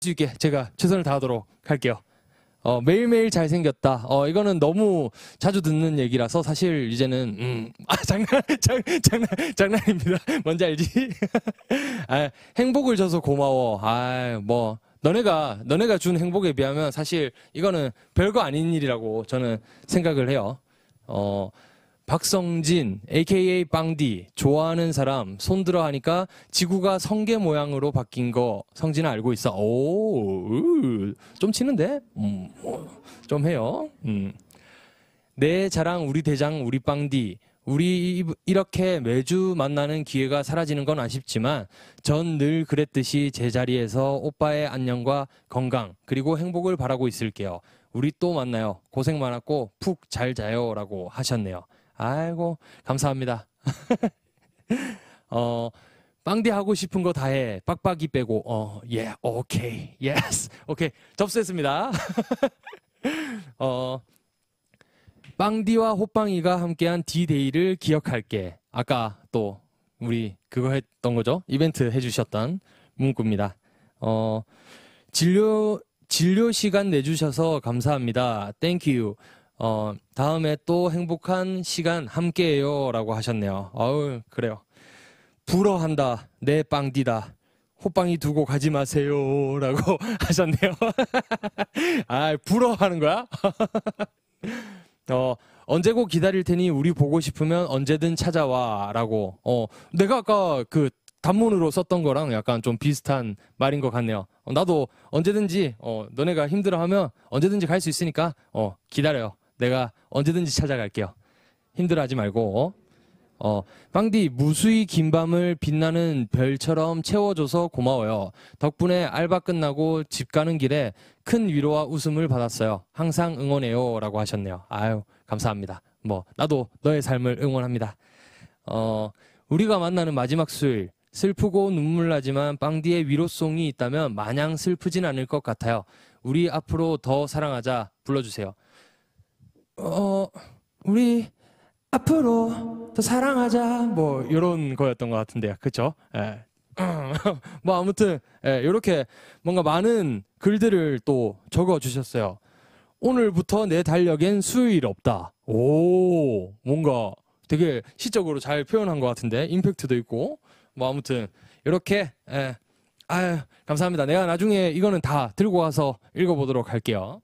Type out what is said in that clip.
수 있게 제가 최선을 다하도록 할게요. 어, 매일매일 잘생겼다. 어, 이거는 너무 자주 듣는 얘기라서 사실 이제는, 음, 아, 장난, 장, 장난, 장난입니다. 뭔지 알지? 아, 행복을 줘서 고마워. 아, 뭐, 너네가, 너네가 준 행복에 비하면 사실 이거는 별거 아닌 일이라고 저는 생각을 해요. 어, 박성진, AKA 빵디, 좋아하는 사람, 손들어 하니까 지구가 성게 모양으로 바뀐 거 성진아 알고 있어. 오, 으, 좀 치는데? 음, 좀 해요. 음. 내 자랑, 우리 대장, 우리 빵디. 우리 이렇게 매주 만나는 기회가 사라지는 건 아쉽지만 전 늘 그랬듯이 제자리에서 오빠의 안녕과 건강 그리고 행복을 바라고 있을게요. 우리 또 만나요. 고생 많았고 푹 잘 자요라고 하셨네요. 아이고, 감사합니다. 어, 빵디 하고 싶은 거 다 해. 빡빡이 빼고. 어, 예, 오케이. 예스. 오케이. 접수했습니다. 어, 빵디와 호빵이가 함께한 디데이를 기억할게. 아까 또 우리 그거 했던 거죠? 이벤트 해주셨던 문구입니다. 어, 진료, 진료 시간 내주셔서 감사합니다. 땡큐. 어, 다음에 또 행복한 시간 함께해요. 라고 하셨네요. 아우, 그래요. 불어한다. 내 빵디다. 호빵이 두고 가지 마세요. 라고 하셨네요. 아, 부러워하는 거야? 어, 언제고 기다릴 테니 우리 보고 싶으면 언제든 찾아와. 라고. 어, 내가 아까 그 단문으로 썼던 거랑 약간 좀 비슷한 말인 것 같네요. 어, 나도 언제든지 어, 너네가 힘들어하면 언제든지 갈 수 있으니까 어, 기다려요. 내가 언제든지 찾아갈게요. 힘들어하지 말고. 어, 빵디 무수히 긴 밤을 빛나는 별처럼 채워줘서 고마워요. 덕분에 알바 끝나고 집 가는 길에 큰 위로와 웃음을 받았어요. 항상 응원해요라고 하셨네요. 아유 감사합니다. 뭐 나도 너의 삶을 응원합니다. 어, 우리가 만나는 마지막 수일 슬프고 눈물 나지만 빵디의 위로송이 있다면 마냥 슬프진 않을 것 같아요. 우리 앞으로 더 사랑하자 불러주세요. 어 우리 앞으로 더 사랑하자 뭐 이런 거였던 것 같은데요, 그렇죠? 예. 뭐 아무튼 예, 이렇게 뭔가 많은 글들을 또 적어 주셨어요. 오늘부터 내 달력엔 수요일 없다. 오 뭔가 되게 시적으로 잘 표현한 것 같은데 임팩트도 있고 뭐 아무튼 이렇게 예. 아유 감사합니다. 내가 나중에 이거는 다 들고 와서 읽어보도록 할게요.